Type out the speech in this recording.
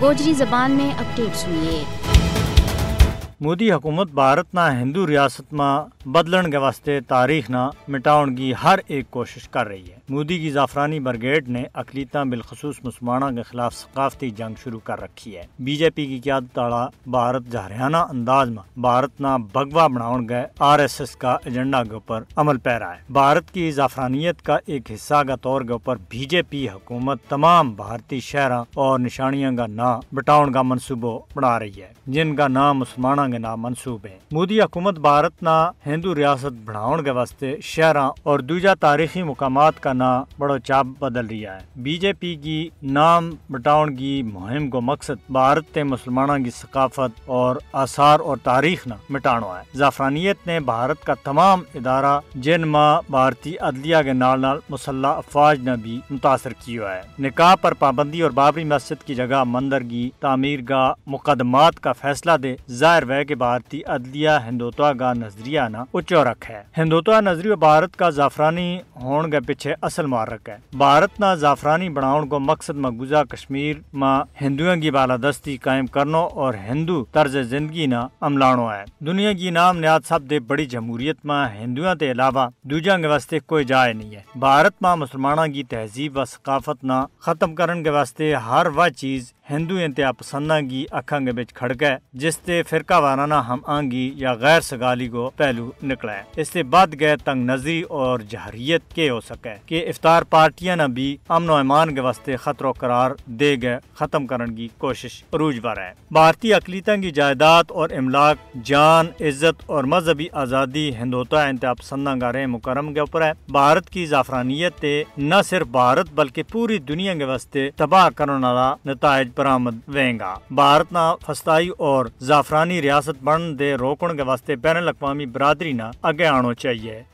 गोजरी जबान में अपडेट सुनिए मोदी हुकूमत भारत ना हिंदू रियासत में बदलन के वास्ते तारीख ना मिटाने की हर एक कोशिश कर रही है मोदी की जाफरानी ब्रिगेड ने अकलीता बिलखसूस मुसलमाना के खिलाफ सकाफती जंग शुरू कर रखी है बीजेपी की क्या ताड़ा भारत जहरियाना अंदाज में भारत ना भगवा बनाने गए आर एस एस का एजेंडा के ऊपर अमल पैरा है भारत की जाफरानियत का एक हिस्सा का तौर के ऊपर बीजेपी हुकूमत तमाम भारतीय शहर और निशानियों का नाम बटाउन का मनसूबो बना रही है जिनका नाम मुसलमाना मांगना मनसूब है मोदी हुकूमत भारत ना हिंदू रियासत बनाने के वास्ते शहर और दूजा तारीखी मुकाम का ना बड़ो चाप बदल रहा है बीजेपी की नाम बटाने की मुहिम को मकसद भारत के मुसलमाना की सकाफत और आसार और तारीख न मिटाना है जाफरानियत ने भारत का तमाम इदारा जिन माँ भारतीय अदलिया के नाल नाल मुसल्ला अफवाज ने भी मुतासर किया है निकाह पर पाबंदी और बाबरी मस्जिद की जगह मंदिर की तामीर का मुकदमात का फैसला दे जाहिर है कि भारतीय अदलिया हिंदोतवा का नजरिया ना उचौरक है हिंदोतवा नजरिया भारत का जाफरानी होने के पीछे असल मारक है भारत ना जाफरानी बनाने को मकसद मकबूजा कश्मीर में हिंदुओं की बालादस्ती कायम करनो और हिंदू तर्ज जिंदगी ना अमलानो है दुनिया की नाम न्याज सब दे बड़ी जमहूरियत में हिंदुओं के अलावा दूजा के वास्ते कोई जाय नहीं है भारत में मुसलमाना की तहजीब व सकाफत ना खत्म करने के वास्ते हर वह चीज हिंदू ते पसंदा की अखा गे बिच खड़कै जिस ते फिरका वाराना हम आंगी या गैर सगाली को पहलू निकला है इससे बाद गए तंग नजरी और जहरीत के हो सके के इफ्तार पार्टियां न भी अमन ऐमान के वास्ते खतरो करार दे गए खत्म करने की कोशिश रूजवर है भारतीय अकलीत की जायदाद और इमलाक जान इज्जत और मजहबी आज़ादी हिंदुता इंत पसंदा गारे मुकरम के ऊपर है भारत की जाफरानियत न सिर्फ भारत बल्कि पूरी दुनिया के वास्ते तबाह करने वाला नतज बरामद वेंगा भारत ना फस्ताई और जाफरानी रियासत बनने दे रोकने के वास्ते बैन अवी बरादरी ना अगे आना चाहिए